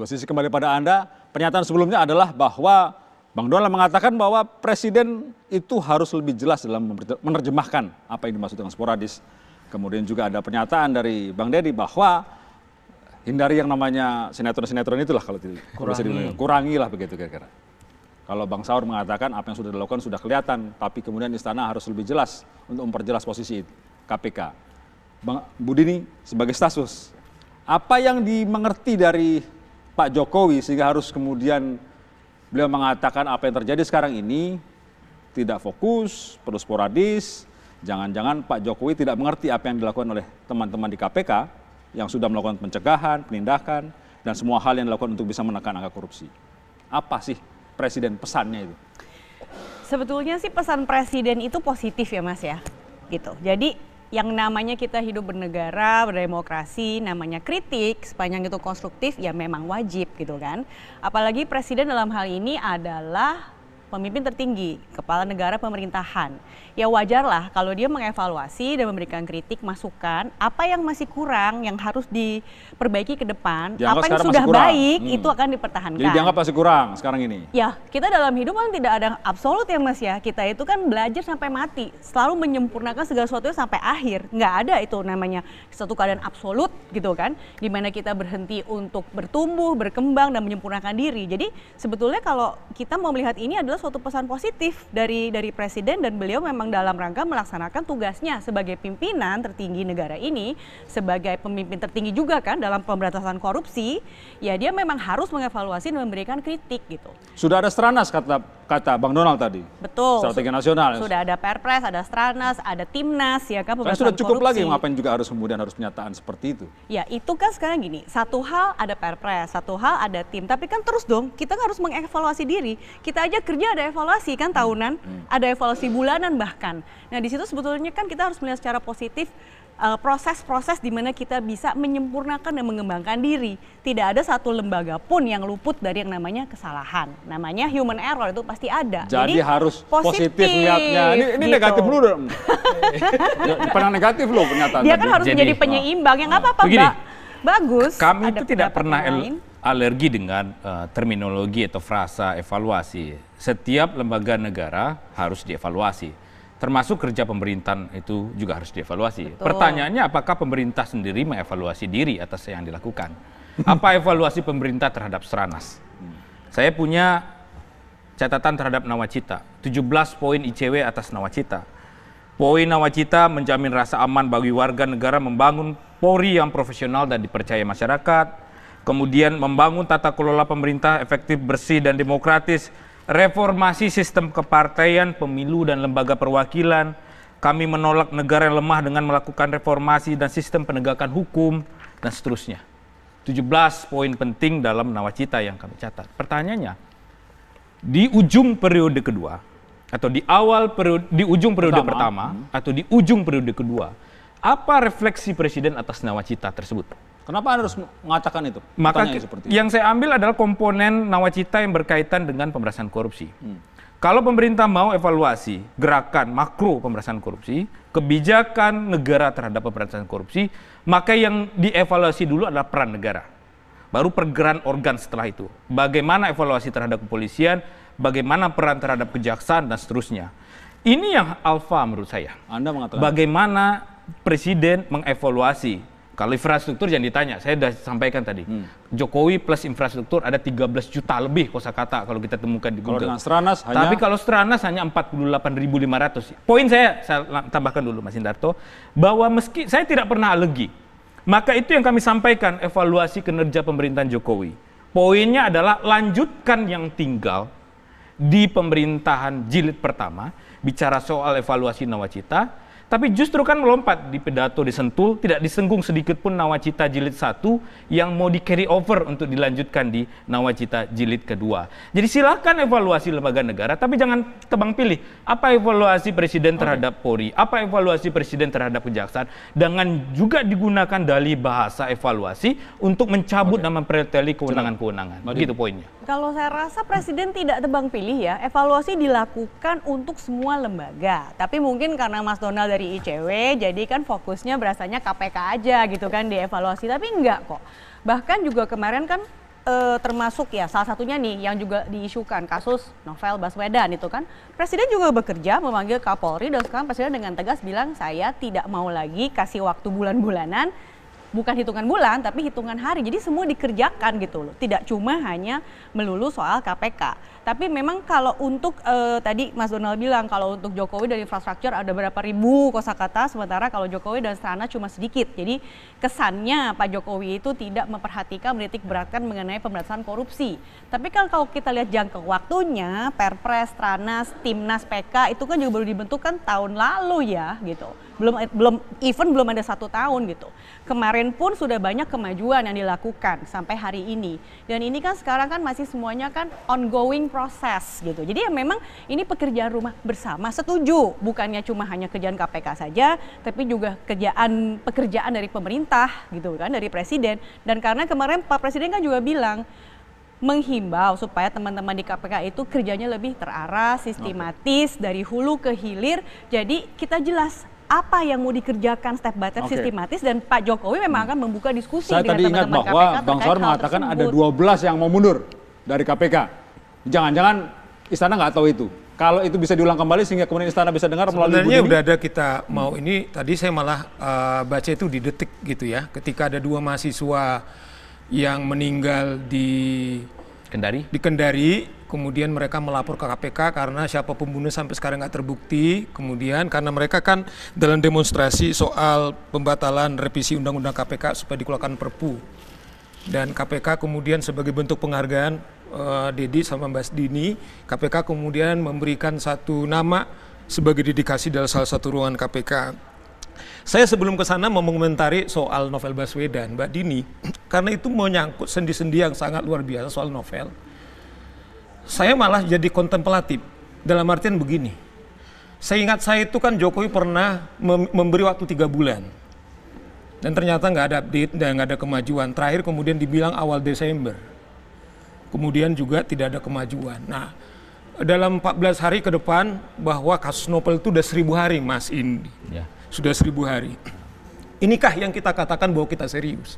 Dua sisi kembali pada Anda. Pernyataan sebelumnya adalah bahwa Bang Donald mengatakan bahwa presiden itu harus lebih jelas dalam menerjemahkan apa yang dimaksud dengan sporadis. Kemudian juga ada pernyataan dari Bang Deddy bahwa hindari yang namanya sinetron-sinetron itulah kalau tidak kurangi. kurangilah begitu kira-kira. Kalau Bang Saur mengatakan apa yang sudah dilakukan sudah kelihatan, tapi kemudian istana harus lebih jelas untuk memperjelas posisi KPK. Bang Budini sebagai stasus, apa yang dimengerti dari Pak Jokowi sehingga harus kemudian beliau mengatakan apa yang terjadi sekarang ini tidak fokus, perlu sporadis. Jangan-jangan Pak Jokowi tidak mengerti apa yang dilakukan oleh teman-teman di KPK yang sudah melakukan pencegahan, penindakan, dan semua hal yang dilakukan untuk bisa menekan angka korupsi. Apa sih Presiden pesannya itu? Sebetulnya sih pesan Presiden itu positif ya Mas ya. gitu. Jadi yang namanya kita hidup bernegara, berdemokrasi, namanya kritik sepanjang itu konstruktif ya memang wajib gitu kan. Apalagi presiden dalam hal ini adalah pemimpin tertinggi, kepala negara pemerintahan. Ya wajarlah kalau dia mengevaluasi dan memberikan kritik, masukan, apa yang masih kurang, yang harus diperbaiki ke depan, dianggap apa yang sudah baik hmm. itu akan dipertahankan. Jadi dianggap masih kurang sekarang ini. Ya, kita dalam hidup kan tidak ada absolut ya Mas ya. Kita itu kan belajar sampai mati, selalu menyempurnakan segala sesuatu sampai akhir. Nggak ada itu namanya satu keadaan absolut gitu kan, dimana kita berhenti untuk bertumbuh, berkembang dan menyempurnakan diri. Jadi sebetulnya kalau kita mau melihat ini adalah suatu pesan positif dari dari presiden dan beliau memang dalam rangka melaksanakan tugasnya sebagai pimpinan tertinggi negara ini sebagai pemimpin tertinggi juga kan dalam pemberantasan korupsi ya dia memang harus mengevaluasi dan memberikan kritik gitu. Sudah ada seranas kata kata Bang Donald tadi. Betul. Strategi nasional. Sudah ada Perpres, ada Stranas, ada Timnas ya kan Karena sudah cukup lagi ngapain juga harus kemudian harus pernyataan seperti itu. Ya, itu kan sekarang gini, satu hal ada Perpres, satu hal ada tim, tapi kan terus dong kita kan harus mengevaluasi diri. Kita aja kerja ada evaluasi kan tahunan, Hmm. ada evaluasi bulanan bahkan. Nah, di situ sebetulnya kan kita harus melihat secara positif Eh, proses-proses uh, di mana kita bisa menyempurnakan dan mengembangkan diri. Tidak ada satu lembaga pun yang luput dari yang namanya kesalahan. Namanya human error itu pasti ada. Jadi, Jadi harus positif, positif Ini, ini gitu. negatif dulu. Ya, pernah negatif loh pernyataan. Dia kan harus menjadi ah, penyeimbang. Yang apa apa-apa, Mbak. Bagus. Kami itu tidak pernah alergi dengan uh, terminologi atau frasa evaluasi. Setiap lembaga negara harus dievaluasi termasuk kerja pemerintahan itu juga harus dievaluasi. Betul. Pertanyaannya apakah pemerintah sendiri mengevaluasi diri atas yang dilakukan? Apa evaluasi pemerintah terhadap Seranas? Hmm. Saya punya catatan terhadap Nawacita, 17 poin ICW atas Nawacita. Poin Nawacita menjamin rasa aman bagi warga negara membangun Polri yang profesional dan dipercaya masyarakat, kemudian membangun tata kelola pemerintah efektif, bersih, dan demokratis, reformasi sistem kepartaian, pemilu dan lembaga perwakilan. Kami menolak negara yang lemah dengan melakukan reformasi dan sistem penegakan hukum dan seterusnya. 17 poin penting dalam nawacita yang kami catat. Pertanyaannya, di ujung periode kedua atau di awal periode di ujung periode pertama, pertama hmm. atau di ujung periode kedua, apa refleksi presiden atas nawacita tersebut? Kenapa Anda harus mengatakan itu? Maka seperti itu. yang saya ambil adalah komponen nawacita yang berkaitan dengan pemberantasan korupsi. Hmm. Kalau pemerintah mau evaluasi gerakan makro pemberantasan korupsi, kebijakan negara terhadap pemberantasan korupsi, maka yang dievaluasi dulu adalah peran negara. Baru pergerakan organ setelah itu. Bagaimana evaluasi terhadap kepolisian, bagaimana peran terhadap kejaksaan dan seterusnya. Ini yang alfa menurut saya. Anda mengatakan bagaimana presiden mengevaluasi kalau infrastruktur jangan ditanya, saya sudah sampaikan tadi. Hmm. Jokowi plus infrastruktur ada 13 juta lebih kosakata kalau kita temukan di Google. Kalau Stranas hanya Tapi kalau Stranas hanya 48.500. Poin saya saya tambahkan dulu Mas Indarto bahwa meski saya tidak pernah alergi, maka itu yang kami sampaikan evaluasi kinerja pemerintahan Jokowi. Poinnya adalah lanjutkan yang tinggal di pemerintahan jilid pertama bicara soal evaluasi nawacita tapi justru kan melompat di di disentul, tidak disenggung sedikit pun nawacita jilid satu yang mau di carry over untuk dilanjutkan di nawacita jilid kedua. Jadi silakan evaluasi lembaga negara, tapi jangan tebang pilih. Apa evaluasi presiden terhadap Polri? Apa evaluasi presiden terhadap kejaksaan? Dengan juga digunakan dalih bahasa evaluasi untuk mencabut nama preteli kewenangan-kewenangan. Begitu poinnya. Kalau saya rasa presiden tidak tebang pilih ya, evaluasi dilakukan untuk semua lembaga. Tapi mungkin karena Mas Donald dari dari ICW jadi kan fokusnya berasanya KPK aja gitu kan dievaluasi tapi enggak kok bahkan juga kemarin kan e, termasuk ya salah satunya nih yang juga diisukan kasus novel Baswedan itu kan presiden juga bekerja memanggil Kapolri dan sekarang presiden dengan tegas bilang saya tidak mau lagi kasih waktu bulan-bulanan bukan hitungan bulan tapi hitungan hari. Jadi semua dikerjakan gitu loh. Tidak cuma hanya melulu soal KPK. Tapi memang kalau untuk eh, tadi Mas Donald bilang kalau untuk Jokowi dan infrastruktur ada berapa ribu kosakata sementara kalau Jokowi dan Strana cuma sedikit. Jadi kesannya Pak Jokowi itu tidak memperhatikan menitik beratkan mengenai pemberantasan korupsi. Tapi kan kalau kita lihat jangka waktunya Perpres, Stranas, Timnas, PK itu kan juga baru dibentuk kan tahun lalu ya gitu belum belum even belum ada satu tahun gitu. Kemarin pun sudah banyak kemajuan yang dilakukan sampai hari ini. Dan ini kan sekarang kan masih semuanya kan ongoing proses gitu. Jadi ya memang ini pekerjaan rumah bersama setuju, bukannya cuma hanya kerjaan KPK saja, tapi juga kerjaan pekerjaan dari pemerintah gitu kan, dari presiden. Dan karena kemarin Pak Presiden kan juga bilang menghimbau supaya teman-teman di KPK itu kerjanya lebih terarah, sistematis okay. dari hulu ke hilir. Jadi kita jelas apa yang mau dikerjakan step by step okay. sistematis dan Pak Jokowi memang hmm. akan membuka diskusi Saya dengan tadi ingat teman -teman bahwa KPK Bang Saur mengatakan tersebut. ada 12 yang mau mundur dari KPK. Jangan-jangan istana nggak tahu itu. Kalau itu bisa diulang kembali sehingga kemudian istana bisa dengar melalui Sebenarnya udah ada kita mau ini tadi saya malah uh, baca itu di detik gitu ya. Ketika ada dua mahasiswa yang meninggal di Kendari. Di Kendari kemudian mereka melapor ke KPK karena siapa pembunuh sampai sekarang nggak terbukti, kemudian karena mereka kan dalam demonstrasi soal pembatalan revisi Undang-Undang KPK supaya dikeluarkan Perpu, dan KPK kemudian sebagai bentuk penghargaan uh, Dedi sama Mbak Dini, KPK kemudian memberikan satu nama sebagai dedikasi dalam salah satu ruangan KPK. Saya sebelum ke sana mau mengomentari soal novel Baswedan, Mbak Dini, karena itu menyangkut sendi-sendi yang sangat luar biasa soal novel saya malah jadi kontemplatif. Dalam artian begini, Saya ingat saya itu kan Jokowi pernah mem memberi waktu tiga bulan. Dan ternyata nggak ada update dan nggak ada kemajuan. Terakhir kemudian dibilang awal Desember. Kemudian juga tidak ada kemajuan. Nah, dalam 14 hari ke depan bahwa kasus Nopel itu sudah seribu hari, Mas Indi. Ya. Sudah seribu hari. Inikah yang kita katakan bahwa kita serius?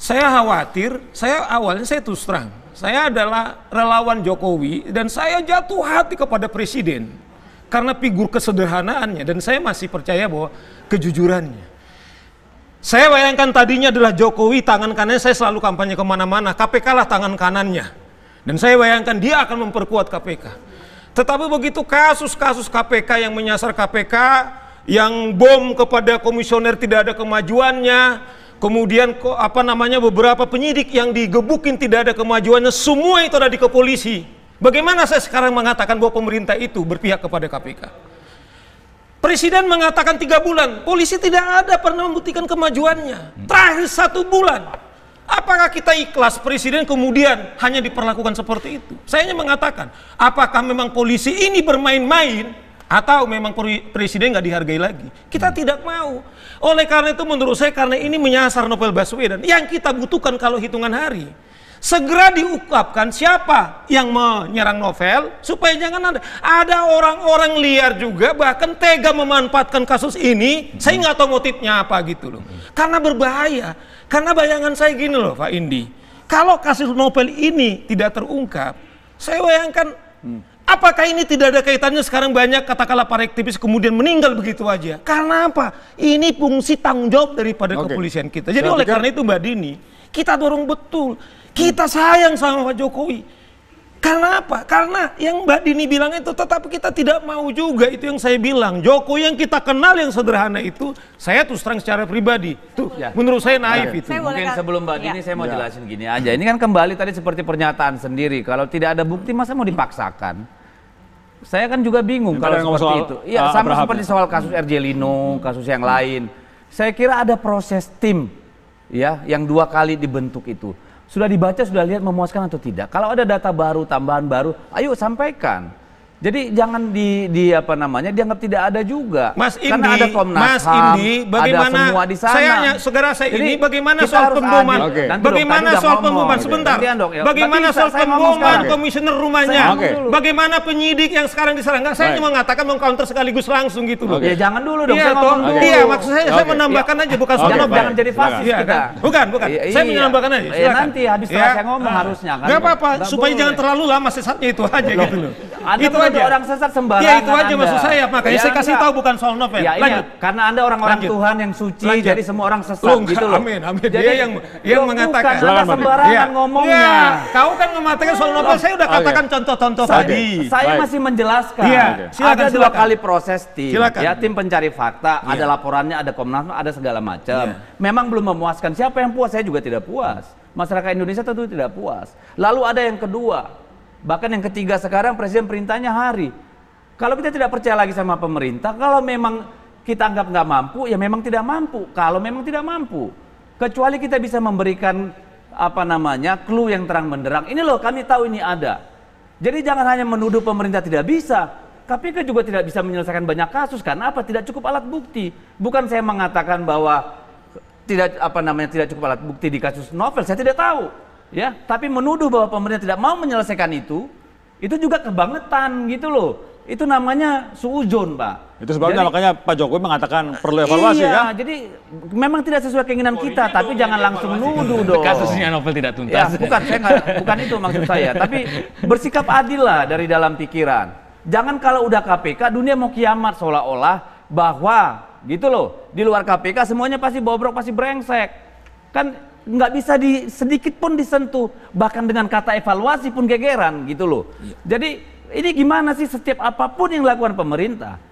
Saya khawatir, saya awalnya saya terus terang, saya adalah relawan Jokowi dan saya jatuh hati kepada presiden karena figur kesederhanaannya dan saya masih percaya bahwa kejujurannya. Saya bayangkan tadinya adalah Jokowi tangan kanannya saya selalu kampanye kemana-mana, KPK lah tangan kanannya. Dan saya bayangkan dia akan memperkuat KPK. Tetapi begitu kasus-kasus KPK yang menyasar KPK, yang bom kepada komisioner tidak ada kemajuannya, kemudian kok apa namanya beberapa penyidik yang digebukin tidak ada kemajuannya semua itu ada di kepolisi. bagaimana saya sekarang mengatakan bahwa pemerintah itu berpihak kepada KPK Presiden mengatakan tiga bulan, polisi tidak ada pernah membuktikan kemajuannya. Terakhir satu bulan, apakah kita ikhlas presiden kemudian hanya diperlakukan seperti itu? Saya hanya mengatakan, apakah memang polisi ini bermain-main atau memang presiden nggak dihargai lagi. Kita hmm. tidak mau. Oleh karena itu menurut saya karena ini menyasar Novel Baswedan yang kita butuhkan kalau hitungan hari. Segera diungkapkan siapa yang menyerang Novel supaya jangan ada ada orang-orang liar juga bahkan tega memanfaatkan kasus ini. Hmm. Saya nggak tahu motifnya apa gitu loh. Hmm. Karena berbahaya. Karena bayangan saya gini loh Pak Indi. Kalau kasus Novel ini tidak terungkap, saya bayangkan hmm. Apakah ini tidak ada kaitannya sekarang banyak katakanlah para aktivis kemudian meninggal begitu aja? Karena apa? Ini fungsi tanggung jawab daripada okay. kepolisian kita. Jadi Saya oleh pikir... karena itu Mbak Dini, kita dorong betul. Kita sayang sama Pak Jokowi. Karena apa? Karena yang Mbak Dini bilang itu tetapi kita tidak mau juga itu yang saya bilang. Jokowi yang kita kenal yang sederhana itu saya tuh terang secara pribadi. Tuh, ya. menurut saya naif ya. itu. Saya Mungkin sebelum Mbak Dini ya. saya mau ya. jelasin gini aja. Ini kan kembali tadi seperti pernyataan sendiri. Kalau tidak ada bukti masa mau dipaksakan? saya kan juga bingung yang kalau seperti soal, itu. Iya, uh, sama Abraham. seperti ya. soal kasus Erjelino, kasus yang lain. Saya kira ada proses tim ya yang dua kali dibentuk itu. Sudah dibaca, sudah lihat memuaskan atau tidak. Kalau ada data baru, tambahan baru, ayo sampaikan. Jadi jangan di, di apa namanya dianggap tidak ada juga. Mas Indi, Karena ada Komnas Mas Indi, bagaimana ada semua di sana. hanya, segera saya ini bagaimana soal pemboman? bagaimana soal pemboman sebentar? Bagaimana soal pemboman komisioner rumahnya? Okay. Bagaimana penyidik yang sekarang diserang? Enggak, saya right. cuma mengatakan mengcounter sekaligus langsung gitu loh. Okay. Ya jangan dulu dong, iya, saya ngomong dulu. Iya, maksud saya okay. saya menambahkan ya. aja bukan okay. jangan, jangan jadi fasis iya. kita. Bukan, bukan. Iya, saya iya. menambahkan aja. Ya nanti habis saya ngomong harusnya kan. Enggak apa-apa, supaya jangan terlalu lama sesatnya itu aja gitu loh. Itu aja. orang sesat sembarangan. Ya itu aja anda. maksud saya. Makanya ya, saya kasih enggak. tahu bukan soal novel. Ya, iya. Lanjut. Iya. Karena Anda orang-orang Tuhan yang suci Lanjut. jadi semua orang sesat lu, gitu loh. Amin, amin. Jadi, dia yang yang mengatakan bukan sembarangan ya. ngomongnya. Ya, kau kan mengatakan soal novel, saya udah oh, katakan iya. contoh-contoh tadi. Saya masih menjelaskan. Iya, Ada dua kali proses tim. Ya, tim pencari fakta, iya. ada laporannya, ada Komnas ada segala macam. Memang belum memuaskan. Siapa yang puas? Saya juga tidak puas. Masyarakat Indonesia tentu tidak puas. Lalu ada yang kedua, Bahkan yang ketiga sekarang presiden perintahnya hari. Kalau kita tidak percaya lagi sama pemerintah, kalau memang kita anggap nggak mampu, ya memang tidak mampu. Kalau memang tidak mampu, kecuali kita bisa memberikan apa namanya clue yang terang benderang. Ini loh kami tahu ini ada. Jadi jangan hanya menuduh pemerintah tidak bisa, KPK juga tidak bisa menyelesaikan banyak kasus karena apa? Tidak cukup alat bukti. Bukan saya mengatakan bahwa tidak apa namanya tidak cukup alat bukti di kasus novel. Saya tidak tahu ya tapi menuduh bahwa pemerintah tidak mau menyelesaikan itu itu juga kebangetan gitu loh itu namanya suuzon pak itu sebabnya jadi, makanya Pak Jokowi mengatakan perlu evaluasi iya, ya jadi memang tidak sesuai keinginan oh, kita tapi ya, jangan langsung nuduh dong kasusnya novel tidak tuntas ya, bukan saya gak, bukan itu maksud saya tapi bersikap adil lah dari dalam pikiran jangan kalau udah KPK dunia mau kiamat seolah-olah bahwa gitu loh di luar KPK semuanya pasti bobrok pasti brengsek Kan nggak bisa di sedikit pun disentuh, bahkan dengan kata evaluasi pun gegeran gitu loh. Ya. Jadi ini gimana sih setiap apapun yang dilakukan pemerintah,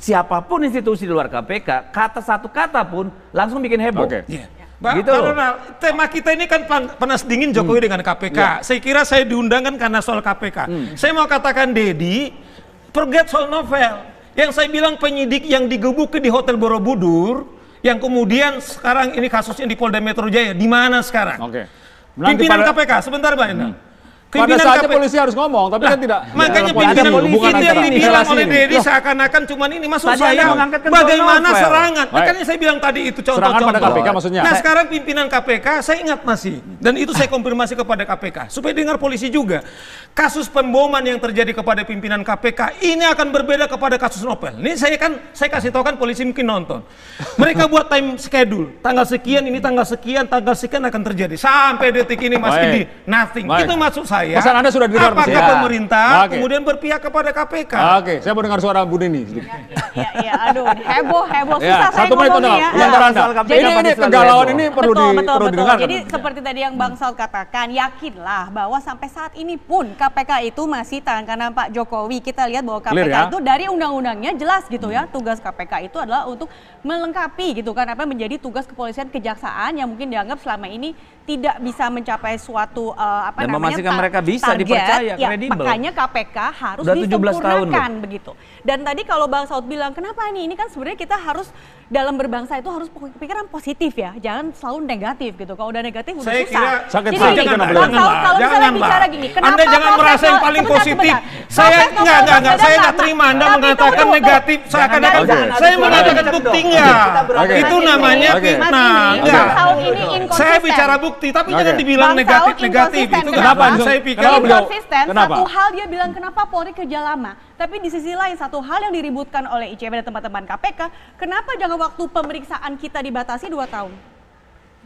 siapapun institusi di luar KPK, kata satu kata pun langsung bikin heboh. Okay. Iya. Iya. Yeah. Pak gitu. Ronald, tema kita ini kan panas dingin Jokowi hmm. dengan KPK. Ya. Saya kira saya diundangkan karena soal KPK. Hmm. Saya mau katakan Dedi, forget soal novel. Yang saya bilang penyidik yang digebukin di Hotel Borobudur, yang kemudian sekarang ini kasusnya di Polda Metro Jaya di mana sekarang? Oke. Okay. Pimpinan pada... KPK sebentar Pak Endang. Hmm. Pimpinan Pada saatnya KPK. polisi harus ngomong, tapi kan nah, kan tidak. Makanya pimpinan polisi bukan itu yang dibilang oleh Dedi seakan-akan cuma ini maksud Tadi saya bagaimana serangan. Kan Baik. Makanya saya bilang tadi itu contoh-contoh. Serangan pada KPK maksudnya. Nah sekarang pimpinan KPK saya ingat masih dan itu saya konfirmasi kepada KPK supaya dengar polisi juga. Kasus pemboman yang terjadi kepada pimpinan KPK ini akan berbeda kepada kasus Nobel. Ini saya kan saya kasih tahu kan polisi mungkin nonton. Mereka buat time schedule tanggal sekian ini tanggal sekian tanggal sekian akan terjadi sampai detik ini masih di nothing. Baik. Itu maksud saya saya. Pesan Anda sudah dengar. Apakah ya. pemerintah okay. kemudian berpihak kepada KPK? Oke, okay. saya mau dengar suara Bu Nini. Iya, iya, aduh, heboh, heboh, ya, susah ya, saya satu ya. ya. anda. Jadi ini, ini kegalauan ini perlu betul, di, betul, perlu betul. Jadi kan? seperti tadi yang Bang Sal katakan, yakinlah bahwa sampai saat ini pun KPK itu masih tangan kanan Pak Jokowi. Kita lihat bahwa KPK Clear, ya? itu dari undang-undangnya jelas gitu ya, tugas KPK itu adalah untuk melengkapi gitu kan apa menjadi tugas kepolisian kejaksaan yang mungkin dianggap selama ini tidak bisa mencapai suatu uh, apa Dan namanya mereka bisa target, dipercaya, ya, kredibel. Makanya KPK harus Udah disempurnakan tahun begitu. Dan tadi kalau Bang Saud bilang, kenapa nih? Ini kan sebenarnya kita harus dalam berbangsa itu harus pikiran positif ya, jangan selalu negatif gitu. Kalau udah negatif udah saya susah. Kira, sakit Jadi hati kenapa? kalau jangan, misalnya bicara gini, kenapa Anda jangan merasa yang paling positif. Saya enggak enggak enggak, saya enggak terima Anda mengatakan negatif Saya akan saya mengatakan buktinya. Itu namanya fitnah. Saya bicara bukti tapi jangan dibilang negatif negatif itu kenapa? Saya saya pikir beliau konsisten. Kenapa? Satu hal dia bilang kenapa Polri kerja lama, tapi di sisi lain satu hal yang diributkan oleh icw dan teman-teman KPK, kenapa jangan waktu pemeriksaan kita dibatasi dua tahun?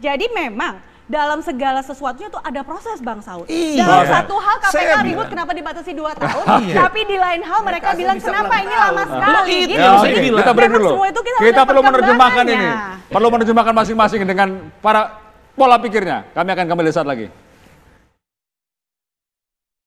Jadi memang dalam segala sesuatunya itu ada proses Bang Saud. Iya. Dalam iya. satu hal KPK Saya ribut bilang. kenapa dibatasi dua iya. tahun, iya. tapi di lain hal mereka Kasih bilang kenapa ini lama sekali nah, itu Ya, Jadi nah, kita break dulu. Semua itu kita, kita perlu menerjemahkan ini. Perlu menerjemahkan masing-masing dengan para pola pikirnya. Kami akan kembali saat lagi.